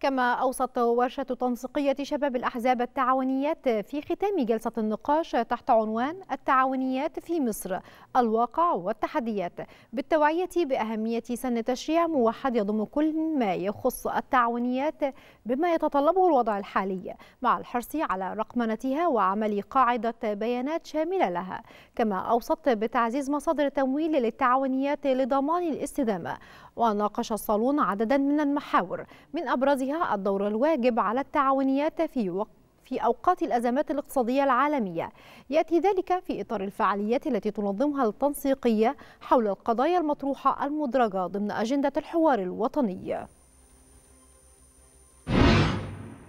كما أوصت ورشة تنسيقية شباب الأحزاب التعاونيات في ختام جلسة النقاش تحت عنوان التعاونيات في مصر الواقع والتحديات بالتوعية بأهمية سن تشريع موحد يضم كل ما يخص التعاونيات بما يتطلبه الوضع الحالي مع الحرص على رقمنتها وعمل قاعدة بيانات شاملة لها كما أوصت بتعزيز مصادر التمويل للتعاونيات لضمان الاستدامة وناقش الصالون عددا من المحاور من أبرز فرضها الدور الواجب على التعاونيات في وقت في أوقات الأزمات الاقتصادية العالمية يأتي ذلك في إطار الفعاليات التي تنظمها التنسيقية حول القضايا المطروحة المدرجة ضمن أجندة الحوار الوطني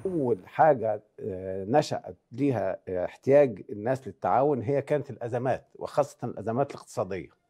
أول حاجة آه، نشأت ليها احتياج الناس للتعاون هي كانت الأزمات وخاصة الأزمات الاقتصادية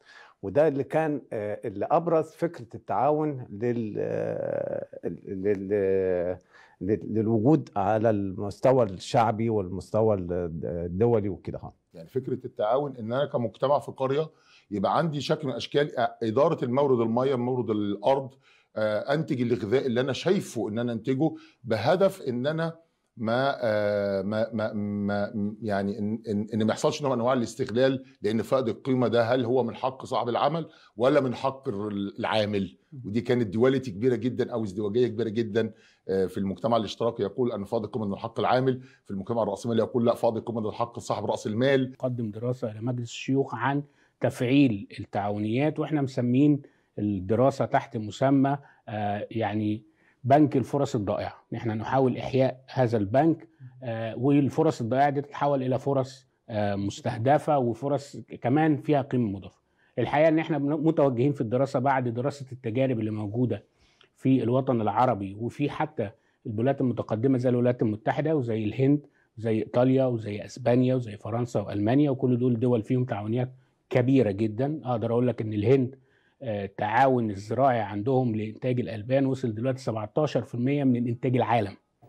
وده اللي كان آه، اللي ابرز فكره التعاون لل, آه، آه، لل... للوجود على المستوى الشعبي والمستوى الدولي وكده يعني فكره التعاون ان انا كمجتمع في قريه يبقى عندي شكل من اشكال اداره المورد الميه مورد الارض انتج الغذاء اللي انا شايفه ان انا انتجه بهدف ان انا ما آه، ما ما, ما يعني ان ان ما يحصلش نوع من انواع الاستغلال لان فقد القيمه ده هل هو من حق صاحب العمل ولا من حق العامل ودي كانت دواليتي كبيره جدا او ازدواجيه كبيره جدا آه، في المجتمع الاشتراكي يقول ان فقد القيمه من حق العامل في المجتمع الراسمالي يقول لا فقد القيمه من حق صاحب راس المال قدم دراسه الى مجلس الشيوخ عن تفعيل التعاونيات واحنا مسمين الدراسه تحت مسمى آه، يعني بنك الفرص الضائعه نحن نحاول نعم. احياء هذا البنك نعم. آه، والفرص الضائعه دي تتحول الى فرص آه، مستهدفه وفرص كمان فيها قيمه مضافه الحقيقه ان احنا متوجهين في الدراسه بعد دراسه التجارب اللي موجوده في الوطن العربي وفي حتى البلاد المتقدمه زي الولايات المتحده وزي الهند زي ايطاليا وزي اسبانيا وزي فرنسا والمانيا وكل دول دول فيهم تعاونيات كبيره جدا اقدر اقول لك ان الهند التعاون آه، الزراعي عندهم لانتاج الالبان وصل دلوقتي 17% من انتاج العالم